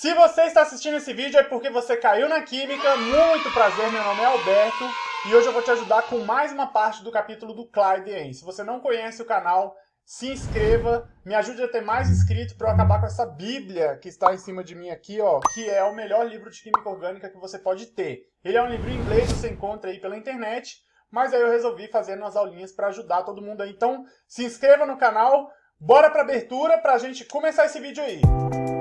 Se você está assistindo esse vídeo é porque você caiu na química. Muito prazer, meu nome é Alberto e hoje eu vou te ajudar com mais uma parte do capítulo do Clyde Se você não conhece o canal, se inscreva, me ajude a ter mais inscritos para eu acabar com essa bíblia que está em cima de mim aqui, ó, que é o melhor livro de química orgânica que você pode ter. Ele é um livro em inglês, você encontra aí pela internet, mas aí eu resolvi fazer umas aulinhas para ajudar todo mundo aí. Então, se inscreva no canal, bora para abertura para a gente começar esse vídeo aí. Música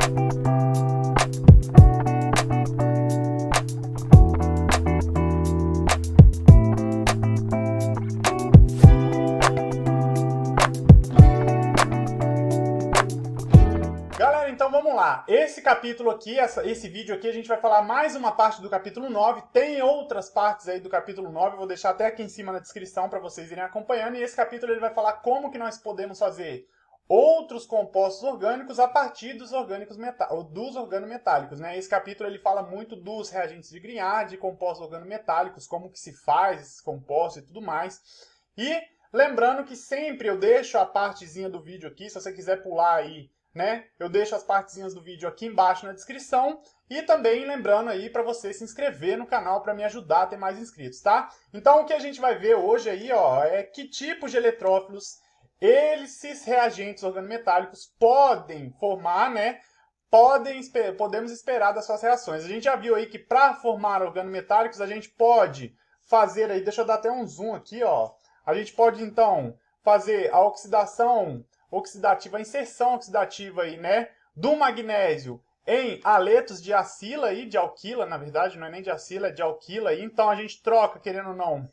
esse capítulo aqui, essa, esse vídeo aqui, a gente vai falar mais uma parte do capítulo 9. Tem outras partes aí do capítulo 9, eu vou deixar até aqui em cima na descrição para vocês irem acompanhando. E esse capítulo ele vai falar como que nós podemos fazer outros compostos orgânicos a partir dos orgânicos metal, dos organometálicos, né? Esse capítulo ele fala muito dos reagentes de Grignard, de compostos organometálicos, como que se faz esses compostos e tudo mais. E lembrando que sempre eu deixo a partezinha do vídeo aqui, se você quiser pular aí né? Eu deixo as partezinhas do vídeo aqui embaixo na descrição e também lembrando aí para você se inscrever no canal para me ajudar a ter mais inscritos, tá? Então o que a gente vai ver hoje aí, ó, é que tipos de eletrófilos esses reagentes organometálicos podem formar, né? Podem, podemos esperar das suas reações. A gente já viu aí que para formar organometálicos a gente pode fazer aí, deixa eu dar até um zoom aqui, ó. A gente pode então fazer a oxidação oxidativa, a inserção oxidativa aí, né, do magnésio em aletos de acila e de alquila, na verdade, não é nem de acila, é de alquila, então a gente troca, querendo ou não,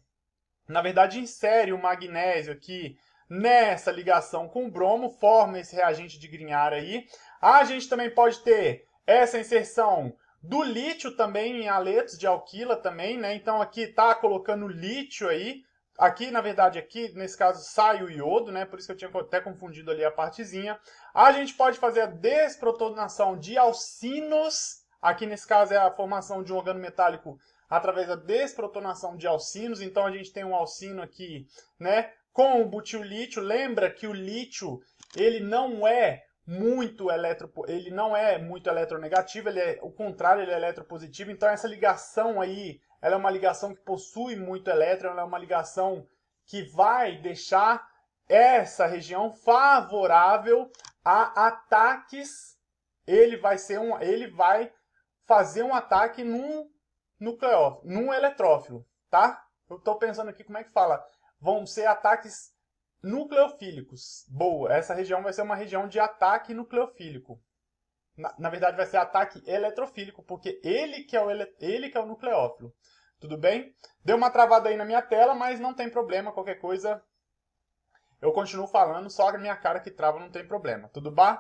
na verdade insere o magnésio aqui nessa ligação com o bromo, forma esse reagente de Grignard aí. A gente também pode ter essa inserção do lítio também em aletos de alquila também, né? Então aqui tá colocando lítio aí Aqui, na verdade, aqui, nesse caso, sai o iodo, né? Por isso que eu tinha até confundido ali a partezinha. A gente pode fazer a desprotonação de alcinos. Aqui, nesse caso, é a formação de um organo metálico através da desprotonação de alcinos. Então, a gente tem um alcino aqui, né? Com o butilítio. Lembra que o lítio, ele não é muito eletro, ele não é muito eletronegativo, ele é o contrário, ele é eletropositivo. Então, essa ligação aí ela é uma ligação que possui muito elétron, ela é uma ligação que vai deixar essa região favorável a ataques. Ele vai ser um, ele vai fazer um ataque num nucleófilo, num eletrófilo, tá? Eu estou pensando aqui como é que fala. Vão ser ataques nucleofílicos. Boa, essa região vai ser uma região de ataque nucleofílico. Na, na verdade, vai ser ataque eletrofílico, porque ele que é o, ele, ele que é o nucleófilo. Tudo bem? Deu uma travada aí na minha tela, mas não tem problema, qualquer coisa eu continuo falando, só a minha cara que trava não tem problema, tudo bem?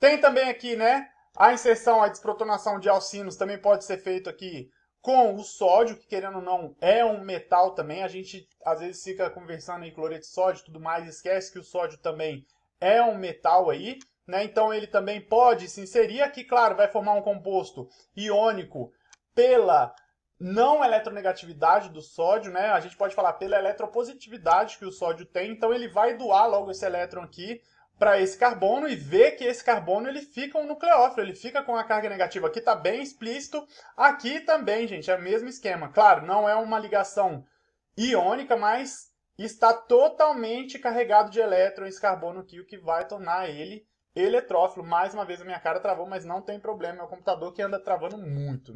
Tem também aqui, né, a inserção, a desprotonação de alcinos também pode ser feito aqui com o sódio, que querendo ou não é um metal também. A gente às vezes fica conversando em cloreto de sódio e tudo mais, esquece que o sódio também é um metal aí, né? Então ele também pode se inserir aqui, claro, vai formar um composto iônico pela não eletronegatividade do sódio, né? A gente pode falar pela eletropositividade que o sódio tem, então ele vai doar logo esse elétron aqui para esse carbono e ver que esse carbono ele fica um nucleófilo, ele fica com a carga negativa aqui, tá bem explícito. Aqui também, gente, é o mesmo esquema. Claro, não é uma ligação iônica, mas está totalmente carregado de elétrons esse carbono aqui, o que vai tornar ele eletrófilo. Mais uma vez a minha cara travou, mas não tem problema, é o computador que anda travando muito.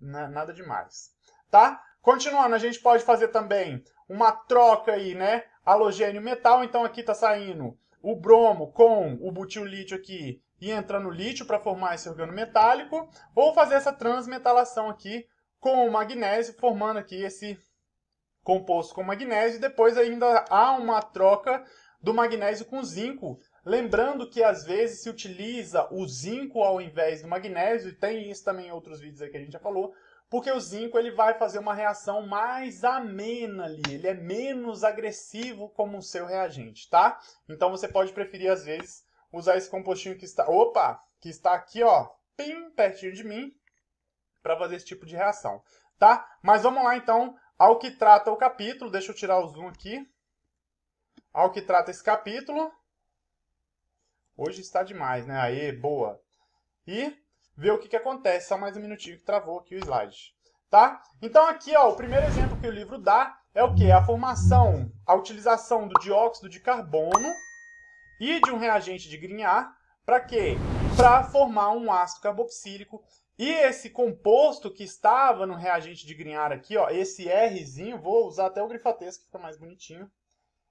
Né, nada demais. Tá? Continuando, a gente pode fazer também uma troca aí, né? Halogênio metal, então aqui está saindo o bromo com o lítio aqui e entra no lítio para formar esse organo metálico, ou fazer essa transmetalação aqui com o magnésio, formando aqui esse composto com magnésio, e depois ainda há uma troca do magnésio com zinco. Lembrando que às vezes se utiliza o zinco ao invés do magnésio, e tem isso também em outros vídeos aí que a gente já falou, porque o zinco ele vai fazer uma reação mais amena ali, ele é menos agressivo como o seu reagente, tá? Então você pode preferir às vezes usar esse compostinho que está, opa, que está aqui, ó, bem pertinho de mim, para fazer esse tipo de reação, tá? Mas vamos lá então ao que trata o capítulo. Deixa eu tirar o zoom aqui ao que trata esse capítulo. Hoje está demais, né? Aê, boa. E ver o que, que acontece. Só mais um minutinho que travou aqui o slide. Tá? Então aqui, ó, o primeiro exemplo que o livro dá é o que? A formação, a utilização do dióxido de carbono e de um reagente de Grignard para quê? Para formar um ácido carboxílico. E esse composto que estava no reagente de Grignard aqui, ó, esse Rzinho, vou usar até o grifatesco que fica mais bonitinho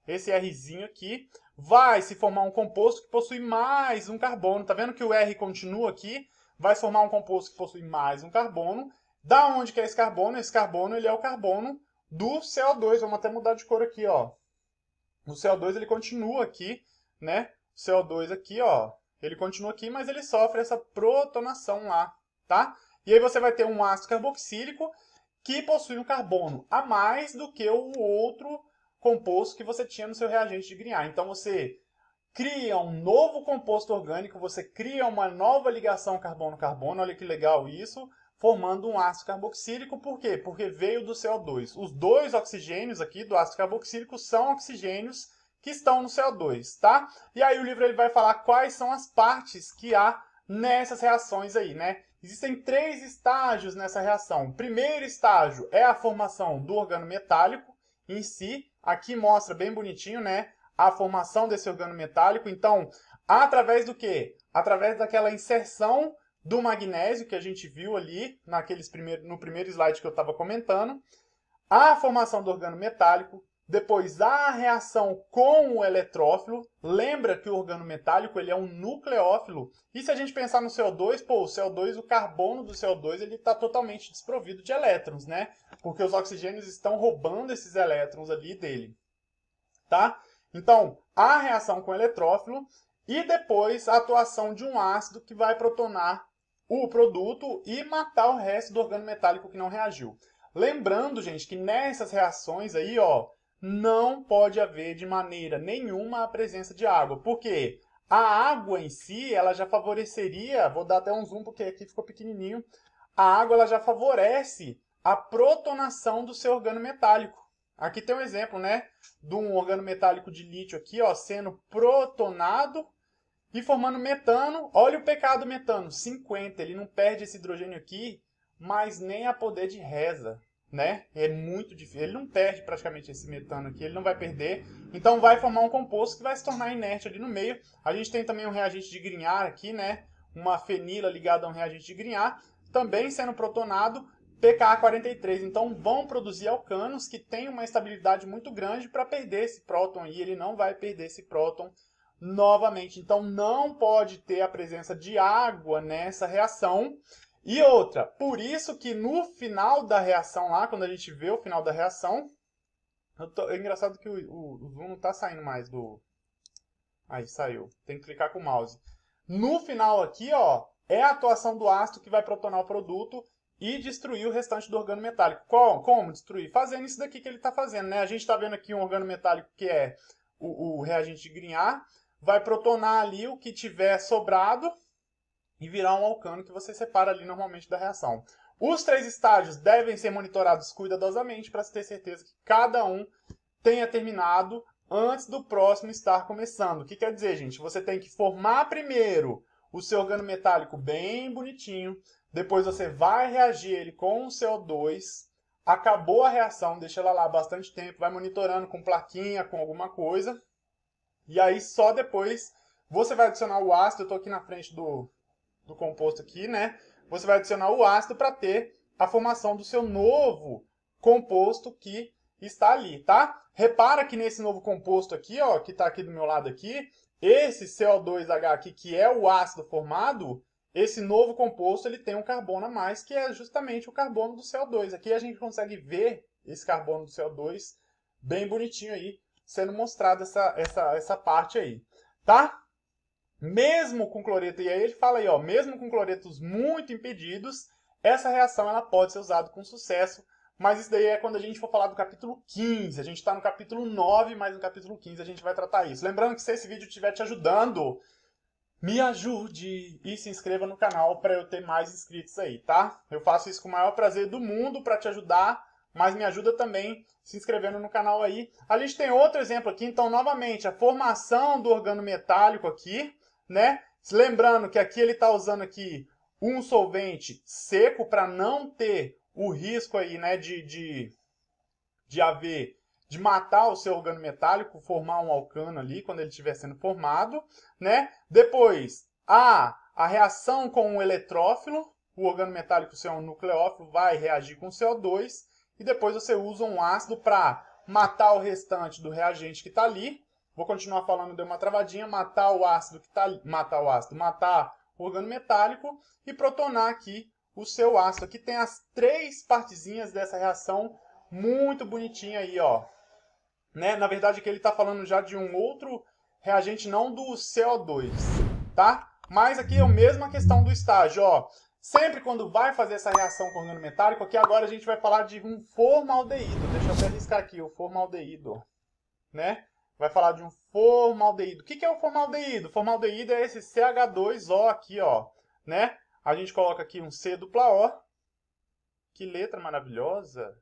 esse Rzinho aqui, vai se formar um composto que possui mais um carbono. Tá vendo que o R continua aqui? Vai se formar um composto que possui mais um carbono. Da onde que é esse carbono? Esse carbono ele é o carbono do CO2. Vamos até mudar de cor aqui, ó. O CO2 ele continua aqui, né? O CO2 aqui, ó, ele continua aqui, mas ele sofre essa protonação lá, tá? E aí você vai ter um ácido carboxílico que possui um carbono a mais do que o outro composto que você tinha no seu reagente de Grignard. Então você cria um novo composto orgânico, você cria uma nova ligação carbono-carbono, olha que legal isso, formando um ácido carboxílico, por quê? Porque veio do CO2. Os dois oxigênios aqui do ácido carboxílico são oxigênios que estão no CO2, tá? E aí o livro ele vai falar quais são as partes que há nessas reações aí, né? Existem três estágios nessa reação. O primeiro estágio é a formação do organometálico em si, Aqui mostra bem bonitinho, né? A formação desse organo metálico. Então, através do que? Através daquela inserção do magnésio que a gente viu ali naqueles primeiro, no primeiro slide que eu estava comentando, a formação do organo metálico, depois a reação com o eletrófilo, lembra que o organo metálico ele é um nucleófilo. E se a gente pensar no CO2, pô, o CO2, o carbono do CO2, ele está totalmente desprovido de elétrons, né? Porque os oxigênios estão roubando esses elétrons ali dele, tá? Então, a reação com o eletrófilo e depois a atuação de um ácido que vai protonar o produto e matar o resto do organo metálico que não reagiu. Lembrando, gente, que nessas reações aí, ó, não pode haver de maneira nenhuma a presença de água. Por quê? A água em si, ela já favoreceria, vou dar até um zoom porque aqui ficou pequenininho, a água ela já favorece a protonação do seu organo metálico. Aqui tem um exemplo, né, de um organo metálico de lítio aqui, ó, sendo protonado e formando metano. Olha o pecado metano, 50, ele não perde esse hidrogênio aqui, mas nem a poder de reza né? É muito difícil. Ele não perde praticamente esse metano aqui, ele não vai perder. Então vai formar um composto que vai se tornar inerte ali no meio. A gente tem também um reagente de grinhar aqui, né? Uma fenila ligada a um reagente de grinhar, também sendo protonado pKa43. Então vão produzir alcanos que têm uma estabilidade muito grande para perder esse próton e ele não vai perder esse próton novamente. Então não pode ter a presença de água nessa reação e outra, por isso que no final da reação lá, quando a gente vê o final da reação, tô, é engraçado que o, o, o zoom não está saindo mais do... Aí, saiu. Tem que clicar com o mouse. No final aqui, ó, é a atuação do ácido que vai protonar o produto e destruir o restante do organo metálico. Como, como destruir? Fazendo isso daqui que ele está fazendo, né? A gente está vendo aqui um organo metálico que é o, o reagente de Grignard, vai protonar ali o que tiver sobrado, e virar um alcano que você separa ali normalmente da reação. Os três estágios devem ser monitorados cuidadosamente para se ter certeza que cada um tenha terminado antes do próximo estar começando. O que quer dizer, gente? Você tem que formar primeiro o seu organo metálico bem bonitinho, depois você vai reagir ele com o CO2, acabou a reação, deixa ela lá bastante tempo, vai monitorando com plaquinha, com alguma coisa, e aí só depois você vai adicionar o ácido, eu estou aqui na frente do, do composto aqui, né? Você vai adicionar o ácido para ter a formação do seu novo composto que está ali, tá? Repara que nesse novo composto aqui, ó, que está aqui do meu lado aqui, esse CO2H aqui, que é o ácido formado, esse novo composto ele tem um carbono a mais, que é justamente o carbono do CO2. Aqui a gente consegue ver esse carbono do CO2 bem bonitinho aí, sendo mostrado essa, essa, essa parte aí, tá? mesmo com cloreto, e aí ele fala aí, ó, mesmo com cloretos muito impedidos, essa reação ela pode ser usada com sucesso, mas isso daí é quando a gente for falar do capítulo 15. A gente está no capítulo 9, mas no capítulo 15 a gente vai tratar isso. Lembrando que se esse vídeo estiver te ajudando, me ajude e se inscreva no canal para eu ter mais inscritos aí, tá? Eu faço isso com o maior prazer do mundo para te ajudar, mas me ajuda também se inscrevendo no canal aí. A gente tem outro exemplo aqui, então novamente, a formação do organo metálico aqui, né? Lembrando que aqui ele está usando aqui um solvente seco para não ter o risco aí, né, de, de, de haver, de matar o seu organo metálico, formar um alcano ali quando ele estiver sendo formado, né? Depois, a, a reação com o eletrófilo, o organo metálico, se é um nucleófilo, vai reagir com CO2 e depois você usa um ácido para matar o restante do reagente que está ali, Vou continuar falando, deu uma travadinha, matar o ácido que está matar o ácido, matar o organo metálico e protonar aqui o seu ácido. Aqui tem as três partezinhas dessa reação muito bonitinha aí, ó. Né? Na verdade que ele está falando já de um outro reagente, não do CO2, tá? Mas aqui é a mesma questão do estágio, ó. Sempre quando vai fazer essa reação com organo metálico, aqui agora a gente vai falar de um formaldeído. Deixa eu até riscar aqui, o formaldeído, né? vai falar de um formaldeído. O que, que é o formaldeído? formaldeído é esse CH2O aqui, ó, né? A gente coloca aqui um C dupla O. Que letra maravilhosa!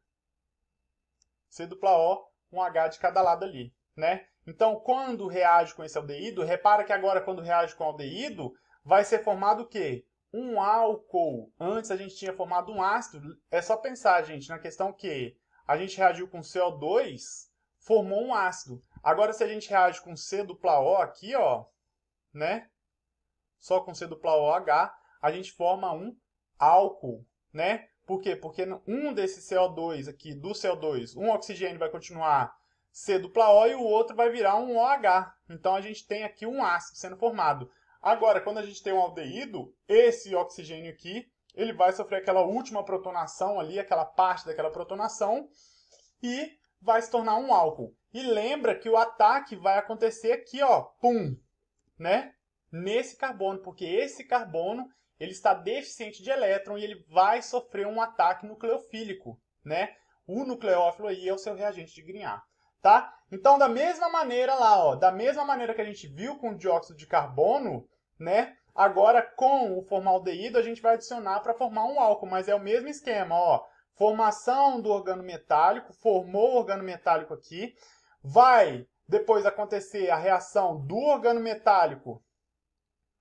C dupla O, um H de cada lado ali, né? Então, quando reage com esse aldeído, repara que agora quando reage com aldeído, vai ser formado o quê? Um álcool. Antes a gente tinha formado um ácido. É só pensar, gente, na questão que a gente reagiu com CO2, formou um ácido. Agora, se a gente reage com C dupla O aqui, ó, né? Só com C dupla OH, a gente forma um álcool, né? Por quê? Porque um desse CO2 aqui, do CO2, um oxigênio vai continuar C dupla O e o outro vai virar um OH. Então, a gente tem aqui um ácido sendo formado. Agora, quando a gente tem um aldeído, esse oxigênio aqui, ele vai sofrer aquela última protonação ali, aquela parte daquela protonação, e vai se tornar um álcool. E lembra que o ataque vai acontecer aqui, ó, pum, né? Nesse carbono, porque esse carbono ele está deficiente de elétron e ele vai sofrer um ataque nucleofílico, né? O nucleófilo aí é o seu reagente de Grignard, tá? Então, da mesma maneira lá, ó, da mesma maneira que a gente viu com o dióxido de carbono, né? Agora, com o formaldeído, a gente vai adicionar para formar um álcool, mas é o mesmo esquema, ó. Formação do organo metálico, formou o organo metálico aqui. Vai depois acontecer a reação do organo metálico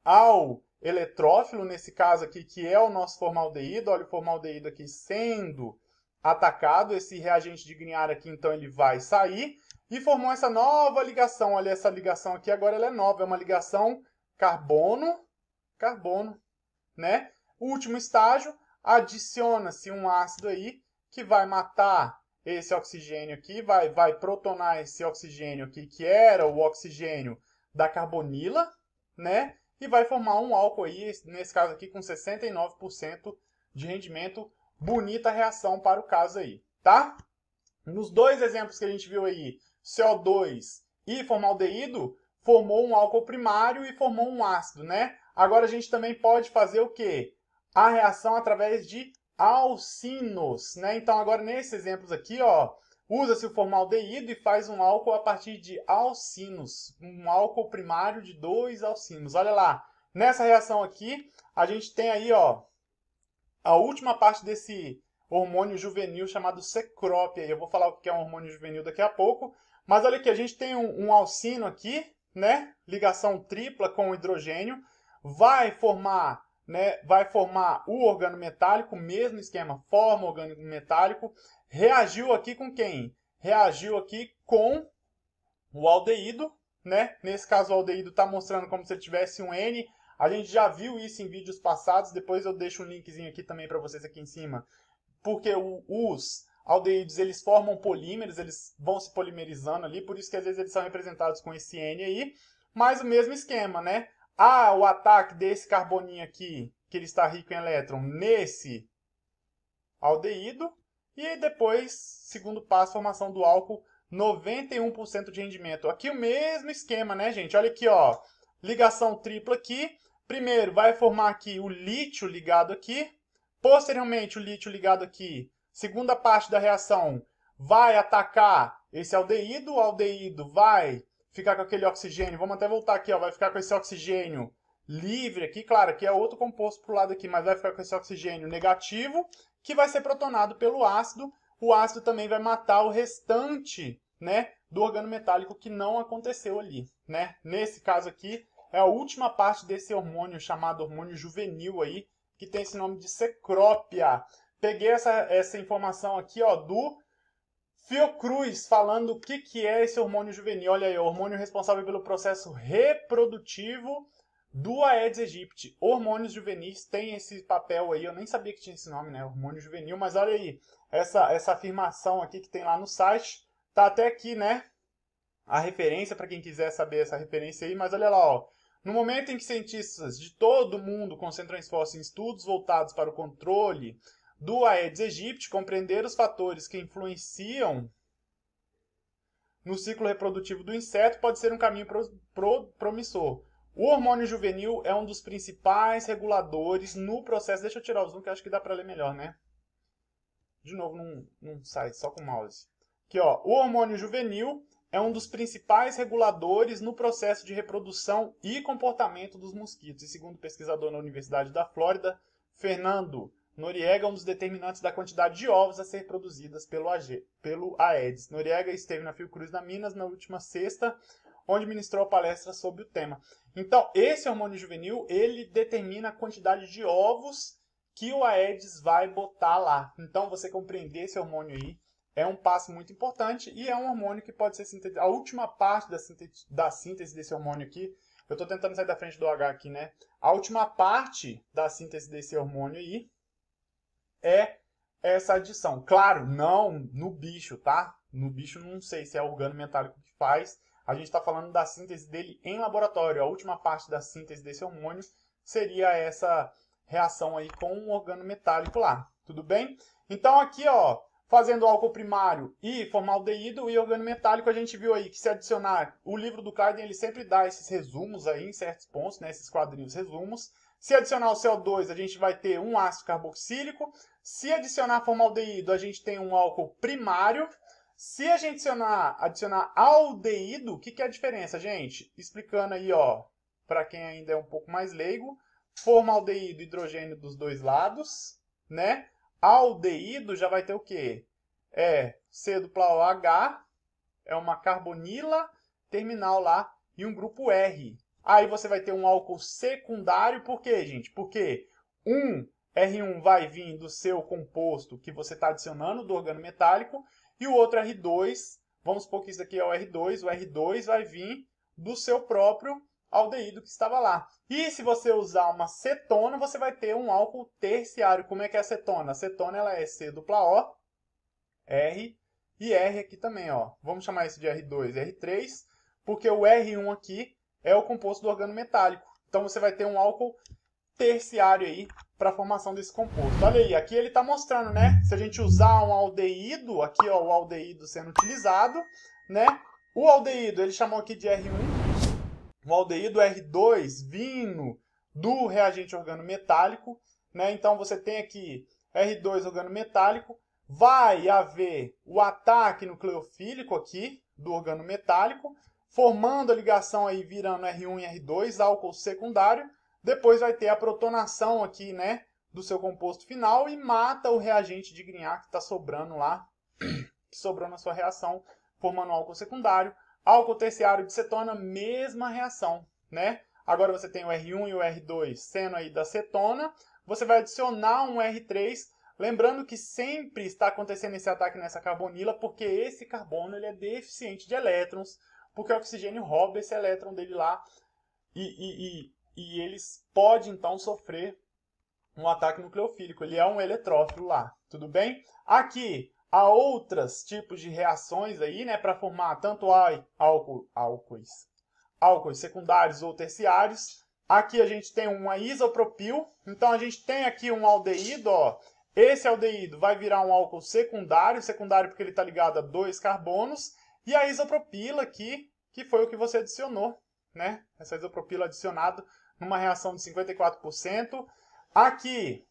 ao eletrófilo, nesse caso aqui, que é o nosso formaldeído, olha o formaldeído aqui sendo atacado, esse reagente de Grignard aqui, então ele vai sair, e formou essa nova ligação, olha essa ligação aqui, agora ela é nova, é uma ligação carbono, carbono, né? Último estágio, adiciona-se um ácido aí, que vai matar esse oxigênio aqui, vai, vai protonar esse oxigênio aqui, que era o oxigênio da carbonila, né? E vai formar um álcool aí, nesse caso aqui, com 69% de rendimento. Bonita reação para o caso aí, tá? Nos dois exemplos que a gente viu aí, CO2 e formaldeído, formou um álcool primário e formou um ácido, né? Agora a gente também pode fazer o quê? A reação através de alcinos, né? Então agora nesses exemplos aqui, ó, usa-se o formaldeído e faz um álcool a partir de alcinos, um álcool primário de dois alcinos. Olha lá, nessa reação aqui, a gente tem aí, ó, a última parte desse hormônio juvenil chamado secrópia. Eu vou falar o que é um hormônio juvenil daqui a pouco, mas olha aqui, a gente tem um, um alcino aqui, né? Ligação tripla com o hidrogênio, vai formar né, vai formar o organo metálico, mesmo esquema, forma orgânico metálico. Reagiu aqui com quem? Reagiu aqui com o aldeído, né? Nesse caso o aldeído está mostrando como se ele tivesse um N. A gente já viu isso em vídeos passados, depois eu deixo um linkzinho aqui também para vocês aqui em cima. Porque o, os aldeídos, eles formam polímeros, eles vão se polimerizando ali, por isso que às vezes eles são representados com esse N aí. Mas o mesmo esquema, né? Ah, o ataque desse carboninho aqui, que ele está rico em elétron, nesse aldeído. E depois, segundo passo, formação do álcool, 91% de rendimento. Aqui o mesmo esquema, né, gente? Olha aqui, ó. Ligação tripla aqui. Primeiro, vai formar aqui o lítio ligado aqui. Posteriormente, o lítio ligado aqui. Segunda parte da reação vai atacar esse aldeído. O aldeído vai ficar com aquele oxigênio. Vamos até voltar aqui, ó, vai ficar com esse oxigênio livre aqui, claro, que é outro composto para o lado aqui, mas vai ficar com esse oxigênio negativo, que vai ser protonado pelo ácido. O ácido também vai matar o restante, né, do organo metálico que não aconteceu ali, né? Nesse caso aqui, é a última parte desse hormônio chamado hormônio juvenil aí, que tem esse nome de secrópia. Peguei essa, essa informação aqui, ó, do Fiocruz falando o que, que é esse hormônio juvenil. Olha aí, o hormônio responsável pelo processo reprodutivo do Aedes aegypti. Hormônios juvenis têm esse papel aí, eu nem sabia que tinha esse nome, né? Hormônio juvenil, mas olha aí, essa, essa afirmação aqui que tem lá no site, tá até aqui, né? A referência, para quem quiser saber essa referência aí, mas olha lá, ó. No momento em que cientistas de todo o mundo concentram esforço em estudos voltados para o controle do Aedes aegypti, compreender os fatores que influenciam no ciclo reprodutivo do inseto pode ser um caminho pro, pro, promissor. O hormônio juvenil é um dos principais reguladores no processo. Deixa eu tirar o zoom que acho que dá para ler melhor, né? De novo, não, não sai, só com o mouse. Aqui, ó. O hormônio juvenil é um dos principais reguladores no processo de reprodução e comportamento dos mosquitos. E segundo pesquisador na Universidade da Flórida, Fernando Noriega é um dos determinantes da quantidade de ovos a ser produzidas pelo, AG, pelo Aedes. Noriega esteve na Fiocruz na Minas na última sexta, onde ministrou palestra sobre o tema. Então, esse hormônio juvenil, ele determina a quantidade de ovos que o Aedes vai botar lá. Então, você compreender esse hormônio aí é um passo muito importante e é um hormônio que pode ser sintetizado. A última parte da, da síntese desse hormônio aqui, eu estou tentando sair da frente do H aqui, né? A última parte da síntese desse hormônio aí é essa adição. Claro, não no bicho, tá? No bicho não sei se é organo metálico que faz. A gente está falando da síntese dele em laboratório. A última parte da síntese desse hormônio seria essa reação aí com um organo metálico lá. Tudo bem? Então aqui, ó, fazendo álcool primário e formaldeído e organo metálico, a gente viu aí que se adicionar o livro do Carden, ele sempre dá esses resumos aí em certos pontos, né, esses quadrinhos resumos. Se adicionar o CO2, a gente vai ter um ácido carboxílico. Se adicionar formaldeído, a gente tem um álcool primário. Se a gente adicionar, adicionar aldeído, o que, que é a diferença, gente? Explicando aí, ó, para quem ainda é um pouco mais leigo, formaldeído, hidrogênio dos dois lados, né? Aldeído já vai ter o quê? É C dupla OH, é uma carbonila terminal lá e um grupo R. Aí você vai ter um álcool secundário, por quê, gente? Porque um R1 vai vir do seu composto que você está adicionando do organo metálico e o outro R2, vamos supor que isso aqui é o R2, o R2 vai vir do seu próprio aldeído que estava lá. E se você usar uma cetona, você vai ter um álcool terciário. Como é que é a cetona? A cetona ela é C dupla O, R e R aqui também, ó. Vamos chamar isso de R2 R3, porque o R1 aqui é o composto do organo metálico. Então você vai ter um álcool terciário aí para a formação desse composto. Olha aí, aqui ele está mostrando, né? Se a gente usar um aldeído, aqui ó, o aldeído sendo utilizado, né? O aldeído, ele chamou aqui de R1, o aldeído R2 vindo do reagente metálico, né? Então você tem aqui R2 organo metálico, vai haver o ataque nucleofílico aqui do organo metálico formando a ligação aí, virando R1 e R2, álcool secundário. Depois vai ter a protonação aqui, né, do seu composto final e mata o reagente de Grignard que está sobrando lá, que sobrou na sua reação, formando álcool secundário. Álcool terciário de cetona, mesma reação, né? Agora você tem o R1 e o R2 sendo aí da cetona. Você vai adicionar um R3 Lembrando que sempre está acontecendo esse ataque nessa carbonila, porque esse carbono ele é deficiente de elétrons porque o oxigênio rouba esse elétron dele lá e, e, e, e eles pode então sofrer um ataque nucleofílico. Ele é um eletrófilo lá, tudo bem? Aqui há outros tipos de reações aí, né, para formar tanto álcool, álcoois, álcoois secundários ou terciários. Aqui a gente tem uma isopropil, então a gente tem aqui um aldeído, ó. Esse aldeído vai virar um álcool secundário, secundário porque ele está ligado a dois carbonos, e a isopropila aqui, que foi o que você adicionou, né? Essa isopropila adicionada numa reação de 54%. Aqui,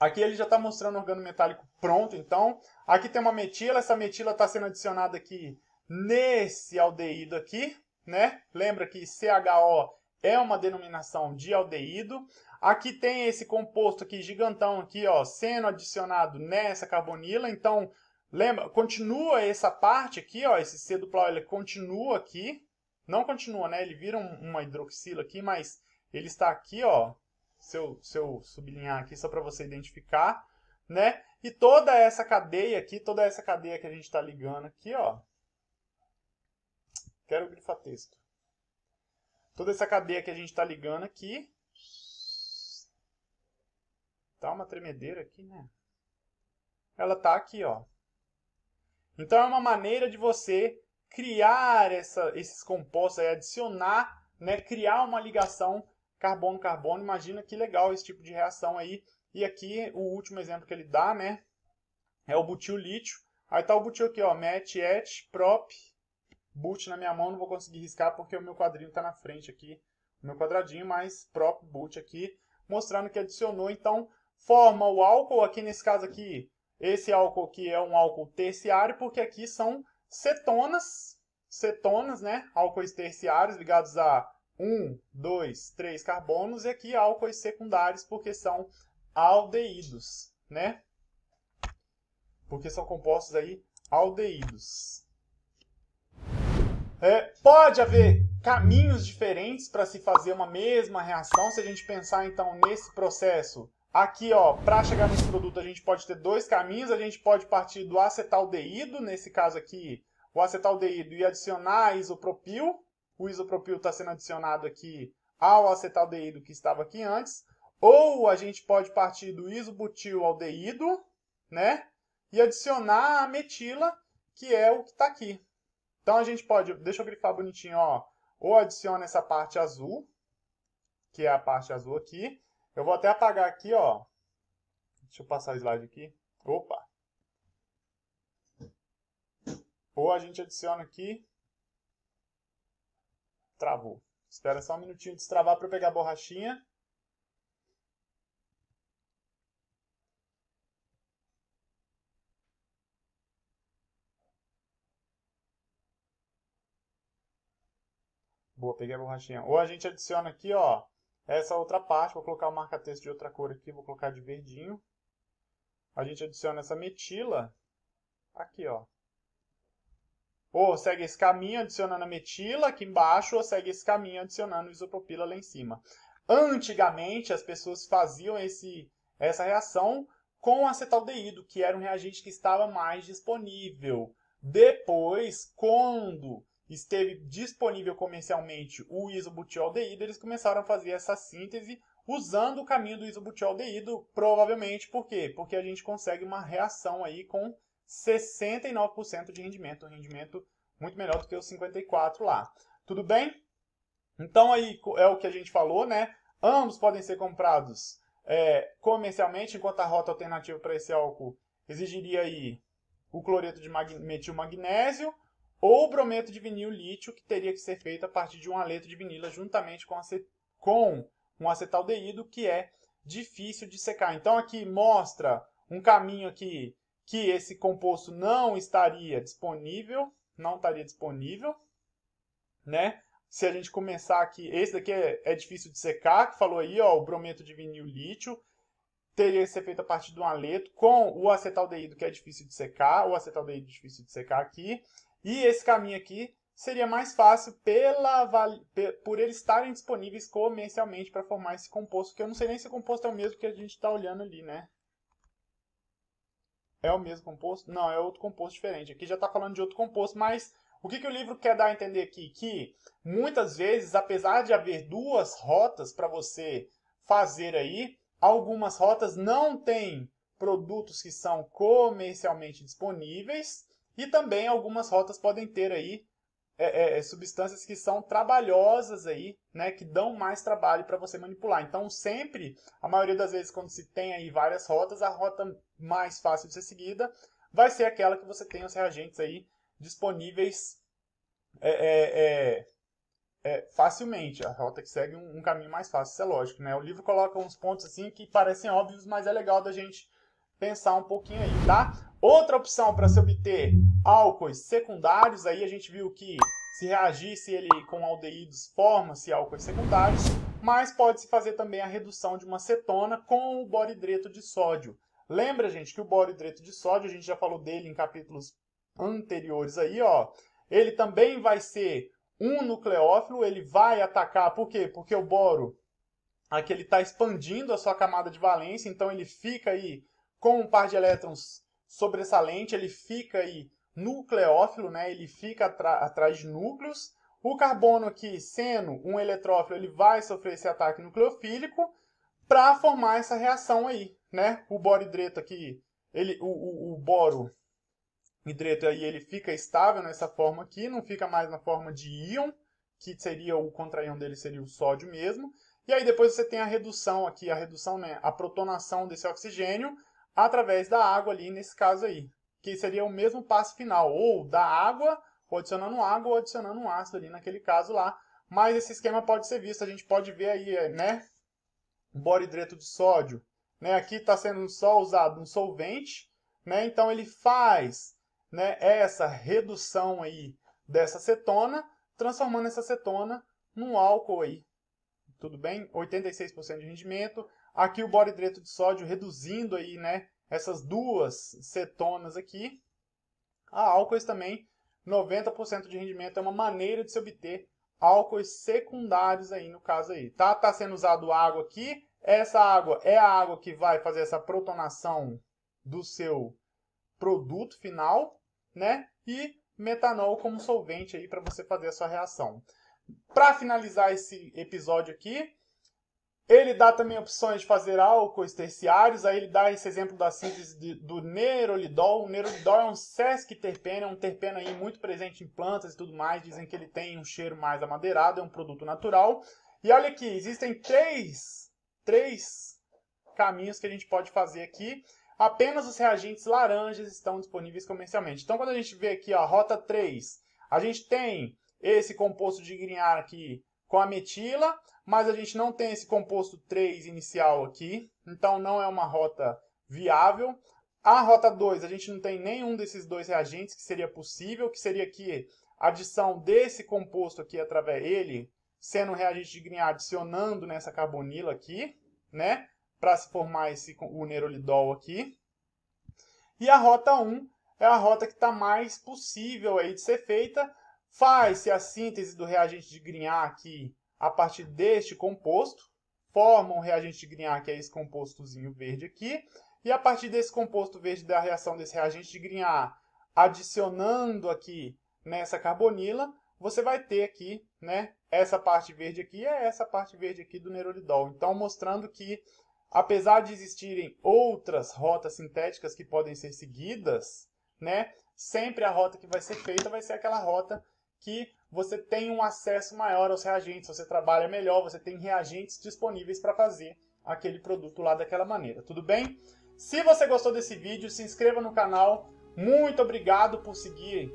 aqui ele já está mostrando o organometálico pronto, então. Aqui tem uma metila, essa metila está sendo adicionada aqui nesse aldeído aqui, né? Lembra que CHO é uma denominação de aldeído. Aqui tem esse composto aqui gigantão aqui, ó, sendo adicionado nessa carbonila. Então, Lembra, continua essa parte aqui, ó, esse C duplo ele continua aqui. Não continua, né? Ele vira um, uma hidroxila aqui, mas ele está aqui, ó. Se eu, se eu sublinhar aqui só para você identificar, né? E toda essa cadeia aqui, toda essa cadeia que a gente está ligando aqui, ó. Quero grifar texto. Toda essa cadeia que a gente está ligando aqui. Tá uma tremedeira aqui, né? Ela tá aqui, ó. Então é uma maneira de você criar essa, esses compostos, aí, adicionar, né, criar uma ligação carbono-carbono. Imagina que legal esse tipo de reação aí. E aqui o último exemplo que ele dá, né, é o butil lítio. Aí tá o butil aqui, ó, met, et, prop, but na minha mão, não vou conseguir riscar porque o meu quadrinho está na frente aqui, o meu quadradinho, mas prop, but aqui, mostrando que adicionou, então forma o álcool, aqui nesse caso aqui, esse álcool aqui é um álcool terciário, porque aqui são cetonas, cetonas, né? Álcoois terciários ligados a 1, 2, 3 carbonos, e aqui álcoois secundários, porque são aldeídos, né? Porque são compostos aí aldeídos. É, pode haver caminhos diferentes para se fazer uma mesma reação. Se a gente pensar então nesse processo Aqui, ó, para chegar nesse produto, a gente pode ter dois caminhos. A gente pode partir do acetaldeído, nesse caso aqui, o acetaldeído e adicionar isopropil. O isopropil está sendo adicionado aqui ao acetaldeído que estava aqui antes. Ou a gente pode partir do isobutilaldeído, né? E adicionar a metila, que é o que está aqui. Então a gente pode, deixa eu grifar bonitinho, ó. Ou adiciona essa parte azul, que é a parte azul aqui eu vou até apagar aqui, ó. Deixa eu passar o slide aqui. Opa! Ou a gente adiciona aqui. Travou. Espera só um minutinho destravar para eu pegar a borrachinha. Boa, peguei a borrachinha. Ou a gente adiciona aqui, ó, essa outra parte, vou colocar o marca-texto de outra cor aqui, vou colocar de verdinho. A gente adiciona essa metila aqui, ó. Ou segue esse caminho adicionando a metila aqui embaixo, ou segue esse caminho adicionando isopropila lá em cima. Antigamente, as pessoas faziam esse, essa reação com acetaldeído, que era um reagente que estava mais disponível. Depois, quando esteve disponível comercialmente o isobutioldeído, eles começaram a fazer essa síntese usando o caminho do isobutioldeído, provavelmente por quê? Porque a gente consegue uma reação aí com 69% de rendimento, um rendimento muito melhor do que os 54 lá. Tudo bem? Então aí é o que a gente falou, né? Ambos podem ser comprados é, comercialmente, enquanto a rota alternativa para esse álcool exigiria aí o cloreto de metilmagnésio, ou brometo de vinil lítio, que teria que ser feito a partir de um aleto de vinila juntamente com, acet com um acetaldeído, que é difícil de secar. Então aqui mostra um caminho aqui que esse composto não estaria disponível, não estaria disponível, né? Se a gente começar aqui, esse daqui é, é difícil de secar, que falou aí, ó, o brometo de vinil lítio, teria que ser feito a partir de um aleto com o acetaldeído, que é difícil de secar, o acetaldeído difícil de secar aqui, e esse caminho aqui seria mais fácil pela, por eles estarem disponíveis comercialmente para formar esse composto, que eu não sei nem se o composto é o mesmo que a gente está olhando ali, né? É o mesmo composto? Não, é outro composto diferente. Aqui já está falando de outro composto, mas o que, que o livro quer dar a entender aqui? Que muitas vezes, apesar de haver duas rotas para você fazer aí, algumas rotas não têm produtos que são comercialmente disponíveis e também algumas rotas podem ter aí é, é, é, substâncias que são trabalhosas aí, né, que dão mais trabalho para você manipular. Então sempre, a maioria das vezes quando se tem aí várias rotas, a rota mais fácil de ser seguida vai ser aquela que você tem os reagentes aí disponíveis é, é, é, é facilmente, a rota que segue um, um, caminho mais fácil, isso é lógico, né? O livro coloca uns pontos assim que parecem óbvios, mas é legal da gente pensar um pouquinho aí, tá? Outra opção para se obter álcoois secundários, aí a gente viu que se reagisse ele com aldeídos, forma-se álcoois secundários, mas pode-se fazer também a redução de uma cetona com o boridreto de sódio. Lembra, gente, que o boridreto de sódio, a gente já falou dele em capítulos anteriores aí, ó. Ele também vai ser um nucleófilo, ele vai atacar, por quê? Porque o boro, aqui ele está expandindo a sua camada de valência, então ele fica aí com um par de elétrons sobressalente, ele fica aí nucleófilo, né? ele fica atrás de núcleos. O carbono aqui, sendo um eletrófilo, ele vai sofrer esse ataque nucleofílico para formar essa reação aí, né? O boro hidreto aqui, ele, o, o, o boro hidreto aí, ele fica estável nessa forma aqui, não fica mais na forma de íon, que seria o contraíon dele seria o sódio mesmo. E aí depois você tem a redução aqui, a redução, né, a protonação desse oxigênio, através da água ali nesse caso aí, que seria o mesmo passo final, ou da água, ou adicionando água, ou adicionando um ácido ali naquele caso lá. Mas esse esquema pode ser visto, a gente pode ver aí, é, né, boridreto de sódio, né, aqui está sendo só usado um solvente, né, então ele faz, né, essa redução aí dessa cetona transformando essa cetona num álcool aí, tudo bem? 86% de rendimento, Aqui o boridreto de sódio reduzindo aí, né, essas duas cetonas aqui. A álcoois também, 90% de rendimento é uma maneira de se obter álcoois secundários aí no caso aí, tá? Tá sendo usado água aqui, essa água é a água que vai fazer essa protonação do seu produto final, né? E metanol como solvente aí para você fazer a sua reação. Para finalizar esse episódio aqui, ele dá também opções de fazer álcoois terciários, aí ele dá esse exemplo da síntese de, do nerolidol. O nerolidol é um sesquiterpeno, é um terpeno aí muito presente em plantas e tudo mais, dizem que ele tem um cheiro mais amadeirado, é um produto natural. E olha aqui, existem três, três caminhos que a gente pode fazer aqui. Apenas os reagentes laranjas estão disponíveis comercialmente. Então, quando a gente vê aqui, ó, rota 3, a gente tem esse composto de grinhar aqui, com a metila, mas a gente não tem esse composto 3 inicial aqui, então não é uma rota viável. A rota 2, a gente não tem nenhum desses dois reagentes que seria possível, que seria que a adição desse composto aqui através dele, sendo um reagente de Grignard, adicionando nessa carbonila aqui, né? Para se formar esse, o nerolidol aqui. E a rota 1 é a rota que está mais possível aí de ser feita, Faz-se a síntese do reagente de Grignard a partir deste composto, forma um reagente de Grignard, que é esse compostozinho verde aqui, e a partir desse composto verde da reação desse reagente de Grignard, adicionando aqui nessa carbonila, você vai ter aqui, né, essa parte verde aqui é essa parte verde aqui do nerolidol. Então, mostrando que, apesar de existirem outras rotas sintéticas que podem ser seguidas, né, sempre a rota que vai ser feita vai ser aquela rota que você tem um acesso maior aos reagentes, você trabalha melhor, você tem reagentes disponíveis para fazer aquele produto lá daquela maneira, tudo bem? Se você gostou desse vídeo, se inscreva no canal. Muito obrigado por seguir,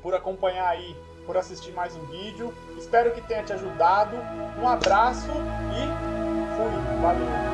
por acompanhar aí, por assistir mais um vídeo. Espero que tenha te ajudado. Um abraço e fui. Valeu!